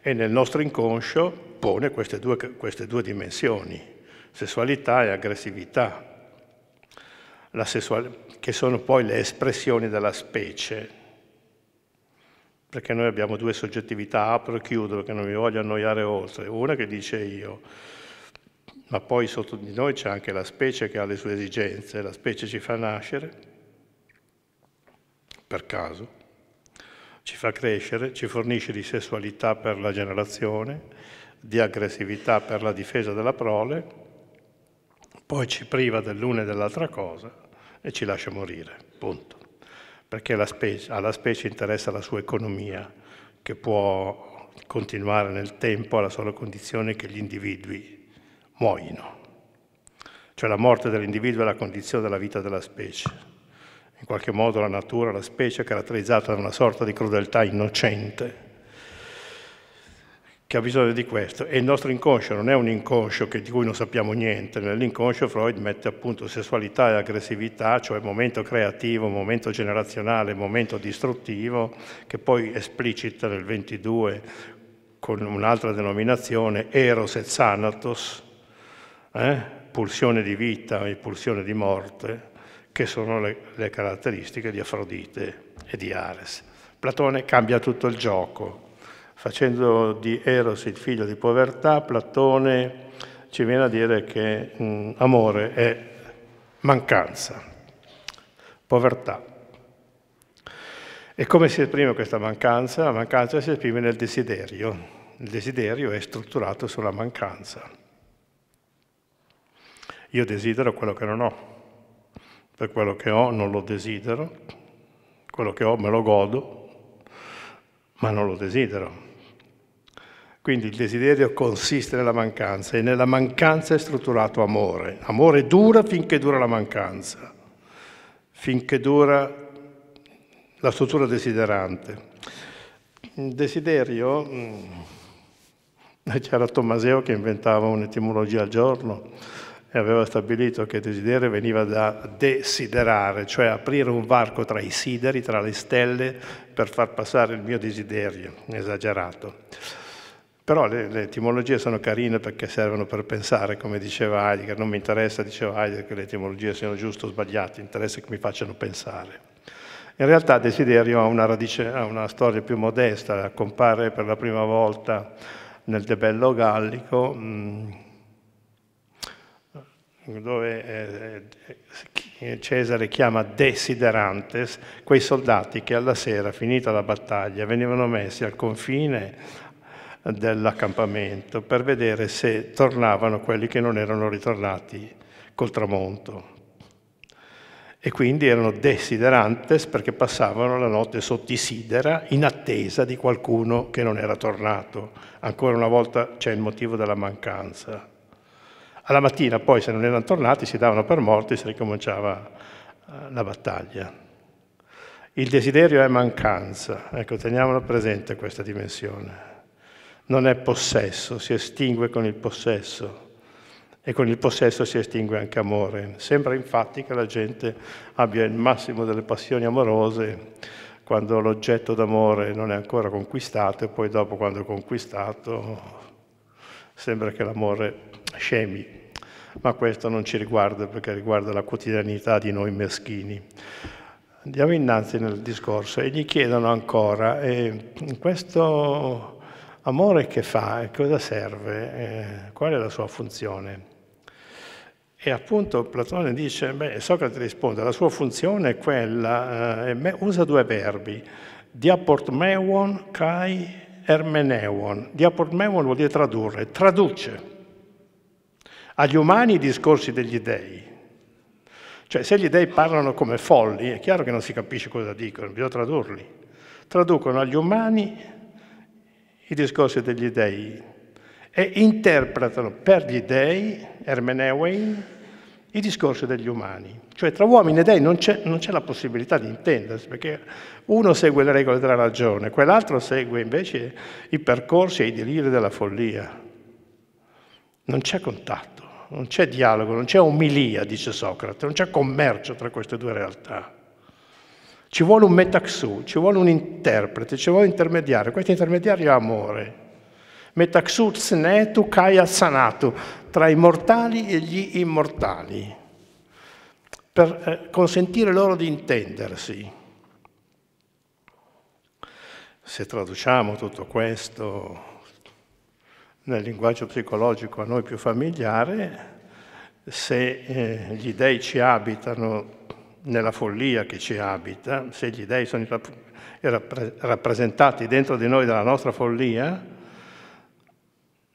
e nel nostro inconscio pone queste due, queste due dimensioni, sessualità e aggressività. Sessual che sono poi le espressioni della specie, perché noi abbiamo due soggettività, apro e chiudo, perché non mi voglio annoiare oltre, una che dice io, ma poi sotto di noi c'è anche la specie che ha le sue esigenze, la specie ci fa nascere, per caso, ci fa crescere, ci fornisce di sessualità per la generazione, di aggressività per la difesa della prole, poi ci priva dell'una e dell'altra cosa e ci lascia morire, punto. Perché specie, alla specie interessa la sua economia, che può continuare nel tempo alla sola condizione che gli individui muoiano. Cioè la morte dell'individuo è la condizione della vita della specie. In qualche modo la natura, la specie è caratterizzata da una sorta di crudeltà innocente, che ha bisogno di questo e il nostro inconscio non è un inconscio di cui non sappiamo niente, nell'inconscio Freud mette appunto sessualità e aggressività, cioè momento creativo, momento generazionale, momento distruttivo, che poi esplicita nel 22 con un'altra denominazione Eros e sanatos, eh? pulsione di vita e pulsione di morte, che sono le, le caratteristiche di Afrodite e di Ares. Platone cambia tutto il gioco, Facendo di Eros il figlio di povertà, Platone ci viene a dire che mh, amore è mancanza, povertà. E come si esprime questa mancanza? La mancanza si esprime nel desiderio. Il desiderio è strutturato sulla mancanza. Io desidero quello che non ho, per quello che ho non lo desidero, quello che ho me lo godo, ma non lo desidero. Quindi il desiderio consiste nella mancanza e nella mancanza è strutturato amore. Amore dura finché dura la mancanza, finché dura la struttura desiderante. Il desiderio, mm, c'era Tommaseo che inventava un'etimologia al giorno e aveva stabilito che desiderio veniva da desiderare, cioè aprire un varco tra i sideri, tra le stelle, per far passare il mio desiderio, esagerato. Però le, le, etimologie sono carine perché servono per pensare, come diceva Heidegger, non mi interessa, diceva Heidegger, che le etimologie siano giuste o sbagliate, interessa che mi facciano pensare. In realtà Desiderio ha una, radice, ha una storia più modesta, compare per la prima volta nel De Bello Gallico, mm, dove eh, eh, Cesare chiama desiderantes quei soldati che alla sera, finita la battaglia, venivano messi al confine dell'accampamento per vedere se tornavano quelli che non erano ritornati col tramonto. E quindi erano desiderantes perché passavano la notte sotto sottisidera in attesa di qualcuno che non era tornato. Ancora una volta c'è il motivo della mancanza. Alla mattina poi se non erano tornati si davano per morti e si ricominciava eh, la battaglia. Il desiderio è mancanza, ecco teniamolo presente questa dimensione non è possesso, si estingue con il possesso e con il possesso si estingue anche amore. Sembra infatti che la gente abbia il massimo delle passioni amorose quando l'oggetto d'amore non è ancora conquistato e poi dopo quando è conquistato sembra che l'amore scemi. Ma questo non ci riguarda perché riguarda la quotidianità di noi meschini. Andiamo innanzi nel discorso e gli chiedono ancora, e questo Amore che fa e eh, cosa serve? Eh, qual è la sua funzione? E appunto Platone dice, beh, Socrate risponde, la sua funzione è quella, eh, usa due verbi, diaportmewon kai ermenewon. Diaportmewon vuol dire tradurre, traduce agli umani i discorsi degli dèi. Cioè se gli dèi parlano come folli, è chiaro che non si capisce cosa dicono, bisogna tradurli. Traducono agli umani i discorsi degli dei e interpretano per gli dei, Ermeneuein, i discorsi degli umani. Cioè tra uomini e dei non c'è, la possibilità di intendersi, perché uno segue le regole della ragione, quell'altro segue invece i percorsi e i deliri della follia. Non c'è contatto, non c'è dialogo, non c'è omilia, dice Socrate, non c'è commercio tra queste due realtà. Ci vuole un metaxu, ci vuole un interprete, ci vuole un intermediario. Questo intermediario è amore. Metaxu tsnetu kaya sanatu, tra i mortali e gli immortali, per eh, consentire loro di intendersi. Se traduciamo tutto questo nel linguaggio psicologico a noi più familiare, se eh, gli dei ci abitano nella follia che ci abita, se gli dèi sono rappresentati dentro di noi dalla nostra follia,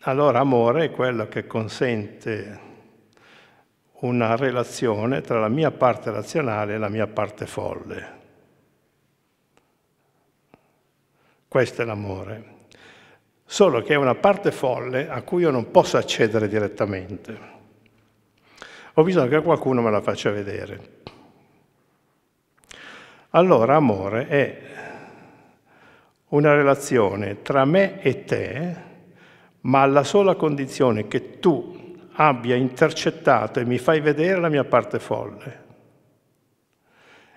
allora amore è quello che consente una relazione tra la mia parte razionale e la mia parte folle. Questo è l'amore. Solo che è una parte folle a cui io non posso accedere direttamente. Ho bisogno che qualcuno me la faccia vedere allora amore è una relazione tra me e te, ma alla sola condizione che tu abbia intercettato e mi fai vedere la mia parte folle.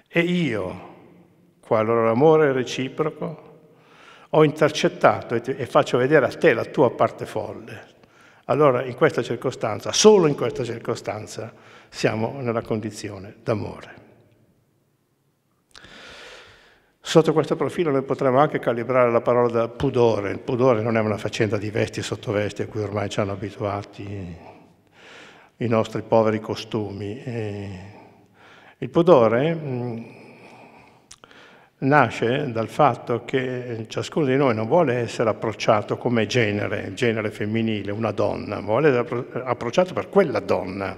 E io, qualora l'amore è reciproco, ho intercettato e, ti, e, faccio vedere a te la tua parte folle. Allora in questa circostanza, solo in questa circostanza, siamo nella condizione d'amore. Sotto questo profilo noi potremmo anche calibrare la parola da pudore. Il pudore non è una faccenda di vesti e sottovesti a cui ormai ci hanno abituati i nostri poveri costumi. Il pudore mm, nasce dal fatto che eh, ciascuno di noi non vuole essere approcciato come genere, genere femminile, una donna, vuole essere approcciato per quella donna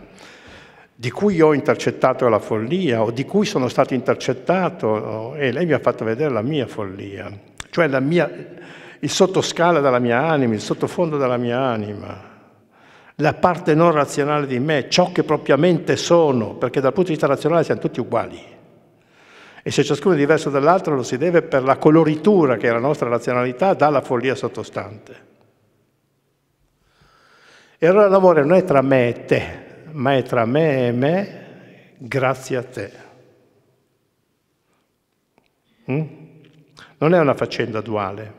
di cui ho intercettato la follia o di cui sono stato intercettato e lei mi ha fatto vedere la mia follia, cioè mia, il sottoscala della mia anima, il sottofondo della mia anima, la parte non razionale di me, ciò che propriamente sono, perché dal punto di vista razionale siamo tutti uguali. E se ciascuno è diverso dall'altro lo si deve per la coloritura che è la nostra razionalità dalla follia sottostante. E allora l'amore non è tra me e te, ma è tra me e me grazie a te. Mm? Non è una faccenda duale,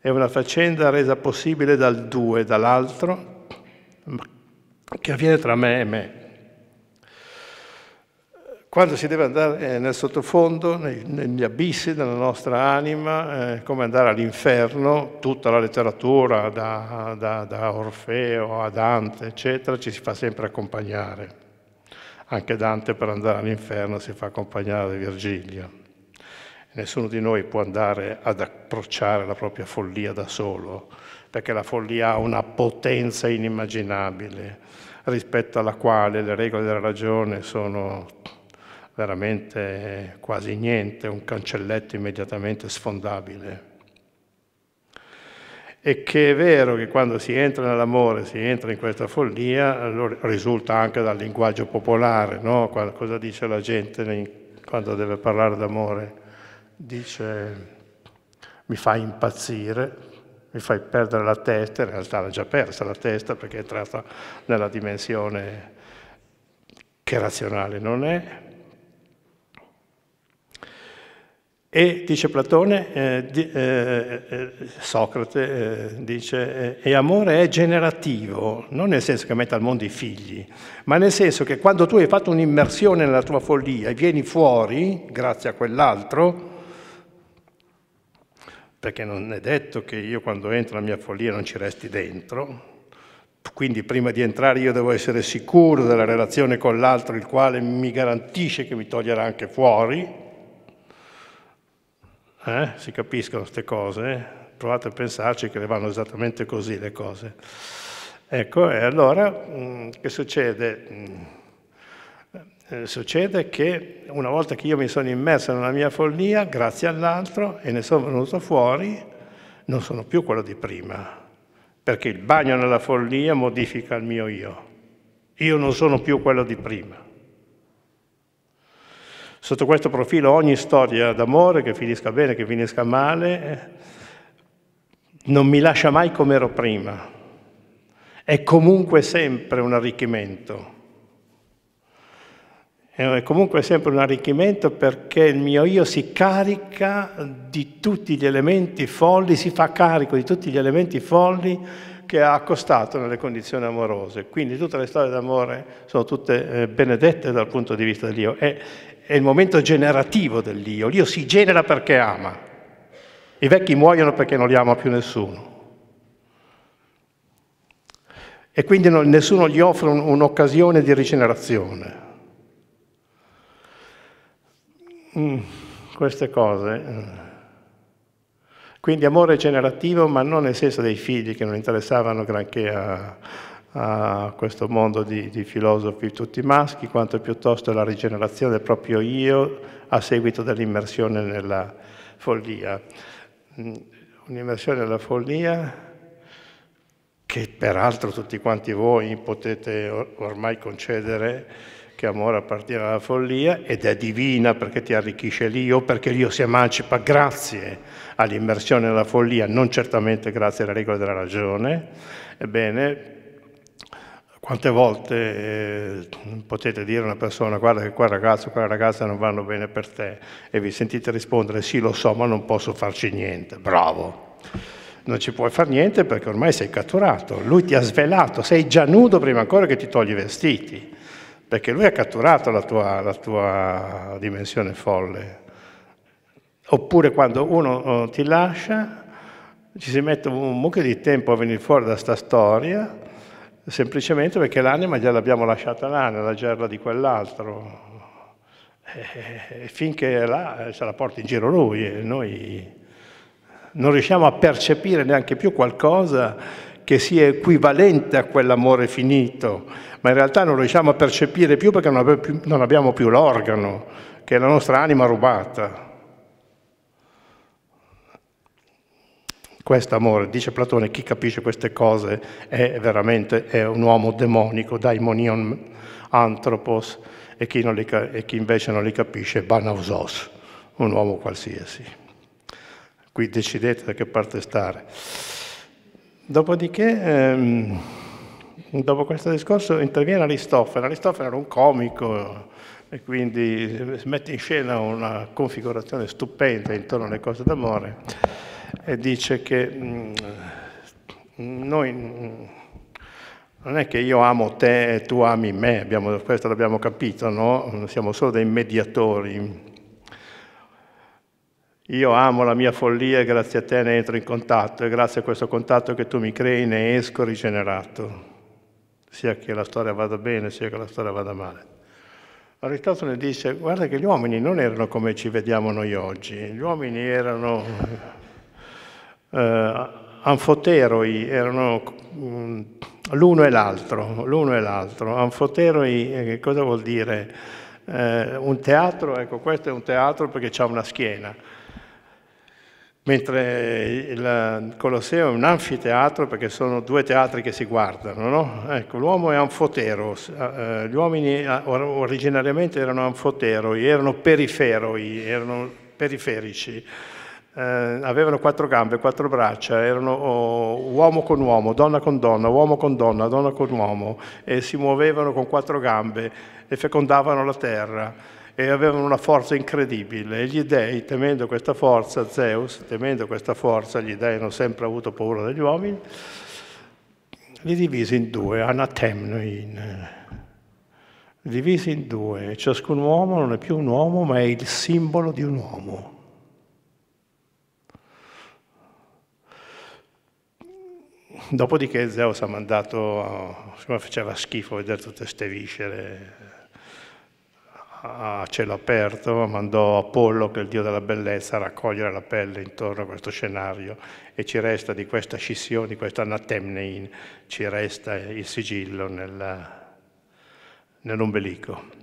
è una faccenda resa possibile dal due, dall'altro, che avviene tra me e me quando si deve andare eh, nel sottofondo, negli abissi della nostra anima, eh, come andare all'inferno, tutta la letteratura, da, da, da, Orfeo a Dante, eccetera, ci si fa sempre accompagnare. Anche Dante per andare all'inferno si fa accompagnare da Virgilio. Nessuno di noi può andare ad approcciare la propria follia da solo, perché la follia ha una potenza inimmaginabile rispetto alla quale le regole della ragione sono veramente eh, quasi niente, un cancelletto immediatamente sfondabile. E che è vero che quando si entra nell'amore, si entra in questa follia, lo risulta anche dal linguaggio popolare, no? Cosa dice la gente quando deve parlare d'amore? Dice mi fa impazzire, mi fai perdere la testa, in realtà l'ha già persa la testa perché è entrata nella dimensione che razionale non è, E dice Platone, eh, di, eh, eh Socrate eh, dice, eh, e amore è generativo, non nel senso che mette al mondo i figli, ma nel senso che quando tu hai fatto un'immersione nella tua follia e vieni fuori, grazie a quell'altro, perché non è detto che io quando entro nella mia follia non ci resti dentro, quindi prima di entrare io devo essere sicuro della relazione con l'altro, il quale mi garantisce che mi toglierà anche fuori, eh? si capiscono queste cose, eh. provate a pensarci che le vanno esattamente così le cose. Ecco, e allora mm, che succede? Mm, eh, succede che una volta che io mi sono immerso nella mia follia, grazie all'altro, e ne sono venuto fuori, non sono più quello di prima, perché il bagno nella follia modifica il mio io. Io non sono più quello di prima. Sotto questo profilo ogni storia d'amore, che finisca bene, che finisca male, non mi lascia mai come ero prima. È comunque sempre un arricchimento è comunque sempre un arricchimento perché il mio io si carica di tutti gli elementi folli, si fa carico di tutti gli elementi folli che ha accostato nelle condizioni amorose. Quindi tutte le storie d'amore sono tutte eh, benedette dal punto di vista dell'io. È, è il momento generativo dell'io. L'io si genera perché ama. I vecchi muoiono perché non li ama più nessuno. E quindi nessuno gli offre un'occasione di rigenerazione. Mm, queste cose. Quindi amore generativo, ma non nel senso dei figli che non interessavano granché a, a questo mondo di, di, filosofi tutti maschi, quanto piuttosto la rigenerazione del proprio io a seguito dell'immersione nella follia. Mm, un'immersione nella follia che peraltro tutti quanti voi potete ormai concedere che amore appartiene alla follia ed è divina perché ti arricchisce l'io, perché l'io si emancipa grazie all'immersione nella follia, non certamente grazie alle regole della ragione. Ebbene, quante volte eh, potete dire a una persona guarda che quel ragazzo, quella ragazza non vanno bene per te e vi sentite rispondere sì lo so ma non posso farci niente, bravo. Non ci puoi fare niente perché ormai sei catturato, lui ti ha svelato, sei già nudo prima ancora che ti togli i vestiti perché lui ha catturato la tua, la tua dimensione folle. Oppure quando uno eh, ti lascia, ci si mette un mucchio di tempo a venire fuori da sta storia, semplicemente perché l'anima già l'abbiamo lasciata là, nella gerla di quell'altro. E finché è là eh, se la porta in giro lui e noi non riusciamo a percepire neanche più qualcosa che sia equivalente a quell'amore finito, ma in realtà non riusciamo a percepire più perché non abbiamo più l'organo, che è la nostra anima rubata. Questo amore, dice Platone, chi capisce queste cose è veramente è un uomo demonico, daimonion anthropos, e chi, li, e chi invece non li capisce è banausos, un uomo qualsiasi. Qui decidete da che parte stare. Dopodiché, ehm, dopo questo discorso, interviene Aristofane. Aristofane era un comico e quindi mette in scena una configurazione stupenda intorno alle cose d'amore e dice che mh, mm, noi... Mh, mm, non è che io amo te e tu ami me, abbiamo, questo l'abbiamo capito, no? Siamo solo dei mediatori io amo la mia follia e grazie a te ne entro in contatto e grazie a questo contatto che tu mi crei ne esco rigenerato, sia che la storia vada bene, sia che la storia vada male. Aristotele dice, guarda che gli uomini non erano come ci vediamo noi oggi, gli uomini erano eh, anfoteroi, erano mh, mm, l'uno e l'altro, l'uno e l'altro. Anfoteroi eh, cosa vuol dire? Eh, un teatro, ecco questo è un teatro perché ha una schiena, mentre il Colosseo è un anfiteatro perché sono due teatri che si guardano. No? Ecco, l'uomo è anfoteros, eh, eh, gli uomini eh, originariamente erano anfoteroi, erano periferoi, erano periferici, avevano quattro gambe, quattro braccia, erano uomo con uomo, donna con donna, uomo con donna, donna con uomo e si muovevano con quattro gambe e fecondavano la terra e avevano una forza incredibile e gli dei, temendo questa forza, Zeus, temendo questa forza, gli dei hanno sempre avuto paura degli uomini, li divise in due, anatemnoin, divisi in due, eh, ciascun uomo non è più un uomo ma è il simbolo di un uomo. Dopodiché Zeus ha mandato, siccome faceva schifo vedere tutte queste viscere, a cielo aperto, mandò Apollo, che è il dio della bellezza, a raccogliere la pelle intorno a questo scenario e ci resta di questa scissione, di questa anatemnein, ci resta il sigillo nell'ombelico.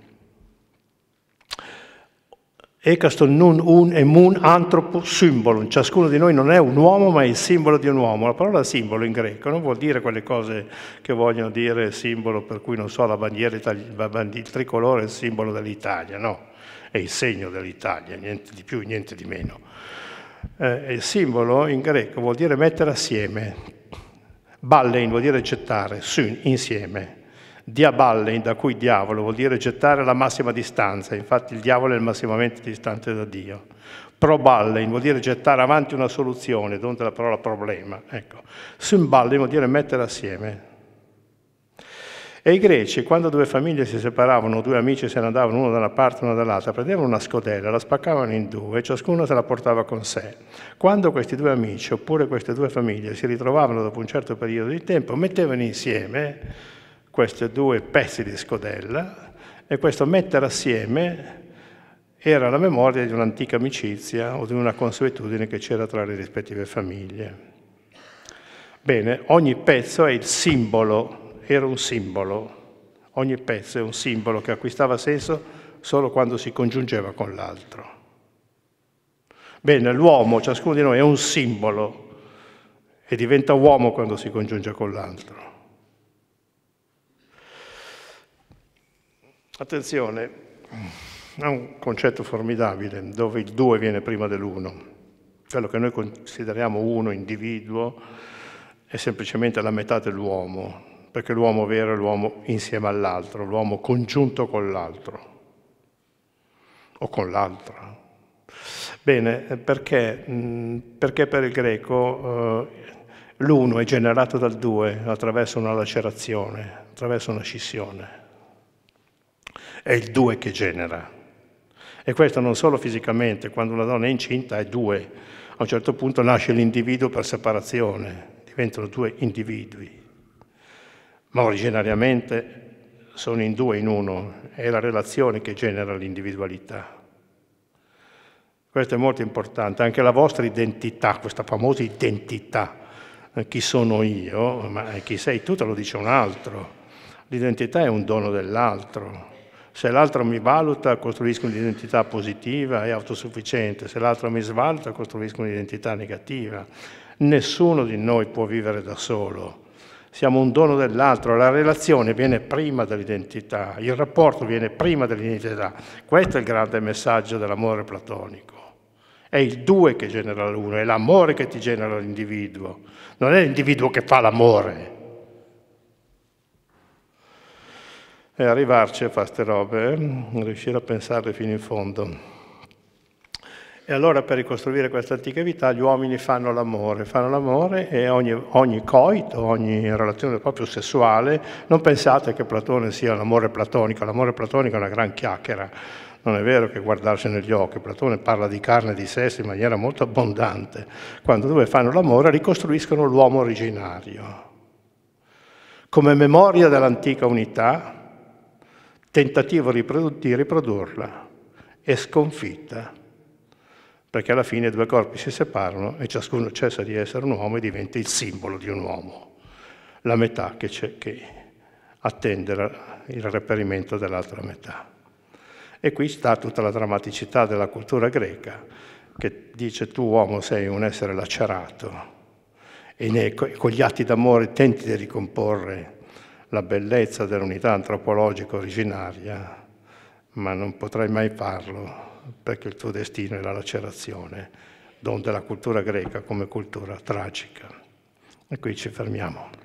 Ecaston nun un e mun antropo simbolo, ciascuno di noi non è un uomo ma è il simbolo di un uomo. La parola simbolo in greco non vuol dire quelle cose che vogliono dire simbolo, per cui non so, la bandiera italiana, il tricolore è il simbolo dell'Italia, no, è il segno dell'Italia, niente di più, niente di meno. Eh, il simbolo in greco vuol dire mettere assieme, ballein vuol dire gettare, sun, insieme. Diaballe, da cui diavolo, vuol dire gettare la massima distanza, infatti il diavolo è il massimamente distante da Dio. Proballe vuol dire gettare avanti una soluzione, donde la parola problema. Ecco. Symballe vuol dire mettere assieme. E i greci, quando due famiglie si separavano, due amici se ne andavano uno da una parte e uno dall'altra, prendevano una scodella, la spaccavano in due e ciascuno se la portava con sé. Quando questi due amici, oppure queste due famiglie, si ritrovavano dopo un certo periodo di tempo, mettevano insieme questi due pezzi di scodella e questo mettere assieme era la memoria di un'antica amicizia o di una consuetudine che c'era tra le rispettive famiglie. Bene, ogni pezzo è il simbolo, era un simbolo, ogni pezzo è un simbolo che acquistava senso solo quando si congiungeva con l'altro. Bene, l'uomo, ciascuno di noi, è un simbolo e diventa uomo quando si congiunge con l'altro. Attenzione, è un concetto formidabile dove il due viene prima dell'uno. Quello che noi consideriamo uno, individuo, è semplicemente la metà dell'uomo, perché l'uomo vero è l'uomo insieme all'altro, l'uomo congiunto con l'altro o con l'altro. Bene, perché? perché? per il greco eh, l'uno è generato dal due attraverso una lacerazione, attraverso una scissione è il due che genera. E questo non solo fisicamente, quando una donna è incinta è due, a un certo punto nasce l'individuo per separazione, diventano due individui, ma originariamente sono in due in uno, è la relazione che genera l'individualità. Questo è molto importante, anche la vostra identità, questa famosa identità, eh, chi sono io, ma eh, chi sei tu te lo dice un altro. L'identità è un dono dell'altro, se l'altro mi valuta, costruisco un'identità positiva e autosufficiente. Se l'altro mi svaluta, costruisco un'identità negativa. Nessuno di noi può vivere da solo. Siamo un dono dell'altro, la relazione viene prima dell'identità, il rapporto viene prima dell'identità. Questo è il grande messaggio dell'amore platonico. È il due che genera l'uno, è l'amore che ti genera l'individuo, non è l'individuo che fa l'amore. e arrivarci a fare queste robe, eh, riuscire a pensarle fino in fondo. E allora per ricostruire questa antica vita gli uomini fanno l'amore, fanno l'amore e ogni, ogni coito, ogni relazione proprio sessuale, non pensate che Platone sia l'amore platonico, l'amore platonico è una gran chiacchiera, non è vero che guardarsi negli occhi, Platone parla di carne e di sesso in maniera molto abbondante, quando due fanno l'amore ricostruiscono l'uomo originario. Come memoria dell'antica unità, tentativo di riprodurla è sconfitta, perché alla fine due corpi si separano e ciascuno cessa di essere un uomo e diventa il simbolo di un uomo, la metà che, che attende il reperimento dell'altra metà. E qui sta tutta la drammaticità della cultura greca, che dice tu uomo sei un essere lacerato e con gli atti d'amore tenti di ricomporre la bellezza dell'unità antropologica originaria, ma non potrai mai farlo perché il tuo destino è la lacerazione, don della cultura greca come cultura tragica. E qui ci fermiamo.